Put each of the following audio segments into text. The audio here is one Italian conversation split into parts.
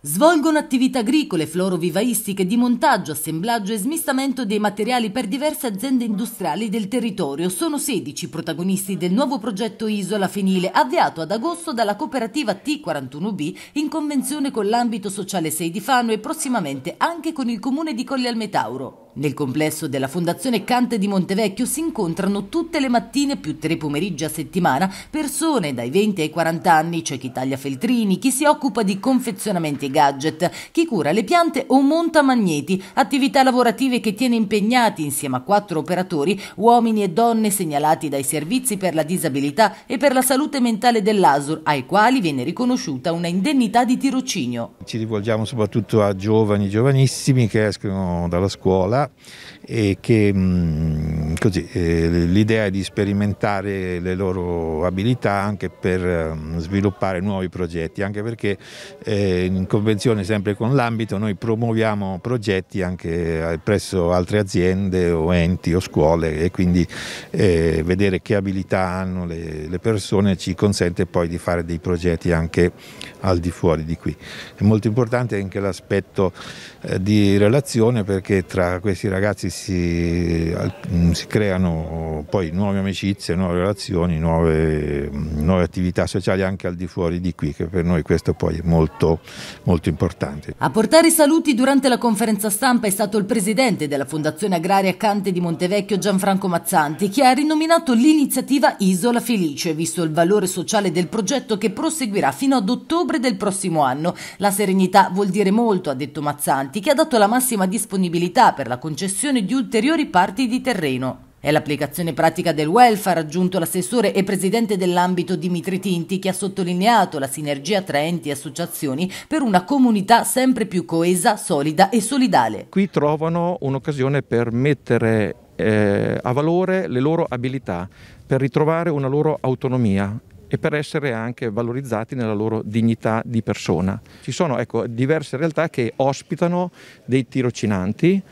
Svolgono attività agricole, florovivaistiche, di montaggio, assemblaggio e smistamento dei materiali per diverse aziende industriali del territorio. Sono 16 protagonisti del nuovo progetto Isola Fenile, avviato ad agosto dalla cooperativa T41B in convenzione con l'ambito sociale 6 di Fano e prossimamente anche con il comune di Colle al Metauro. Nel complesso della Fondazione Cante di Montevecchio si incontrano tutte le mattine più tre pomeriggi a settimana persone dai 20 ai 40 anni, c'è cioè chi taglia feltrini, chi si occupa di confezionamenti e gadget, chi cura le piante o monta magneti, attività lavorative che tiene impegnati insieme a quattro operatori, uomini e donne segnalati dai servizi per la disabilità e per la salute mentale dell'ASUR, ai quali viene riconosciuta una indennità di tirocinio. Ci rivolgiamo soprattutto a giovani, giovanissimi che escono dalla scuola eh, que, mm, così, eh, l'idea è di sperimentare le loro abilità anche per ehm, sviluppare nuovi progetti, anche perché eh, in convenzione sempre con l'ambito noi promuoviamo progetti anche eh, presso altre aziende o enti o scuole e quindi vedere che abilità hanno le, le, persone ci consente poi di fare dei progetti anche al di fuori di qui. È molto importante anche l'aspetto di relazione perché tra questi ragazzi si, si creano poi nuove amicizie, nuove relazioni, nuove, nuove, attività sociali anche al di fuori di qui, che per noi questo poi è molto, molto importante. A portare i saluti durante la conferenza stampa è stato il presidente della Fondazione Agraria Cante di Montevecchio Gianfranco Mazzanti, che ha rinominato l'iniziativa Isola Felice, visto il valore sociale del progetto che proseguirà fino ad ottobre del prossimo anno. La serenità vuol dire molto, ha detto Mazzanti, che ha dato la massima disponibilità per la concessione di ulteriori parti di terreno. È l'applicazione pratica del welfare, aggiunto l'assessore e presidente dell'ambito Dimitri Tinti, che ha sottolineato la sinergia tra enti e associazioni per una comunità sempre più coesa, solida e solidale. Qui trovano un'occasione per mettere eh, a valore le loro abilità, per ritrovare una loro autonomia e per essere anche valorizzati nella loro dignità di persona. Ci sono ecco, diverse realtà che ospitano dei tirocinanti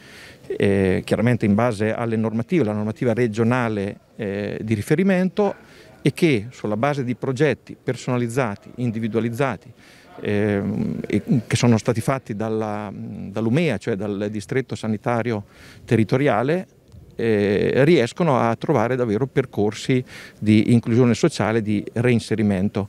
eh, chiaramente in base alle normative, la normativa regionale eh, di riferimento e che sulla base di progetti personalizzati, individualizzati, eh, che sono stati fatti dalla, dall'UMEA, cioè dal distretto sanitario territoriale, eh, riescono a trovare davvero percorsi di inclusione sociale, di reinserimento.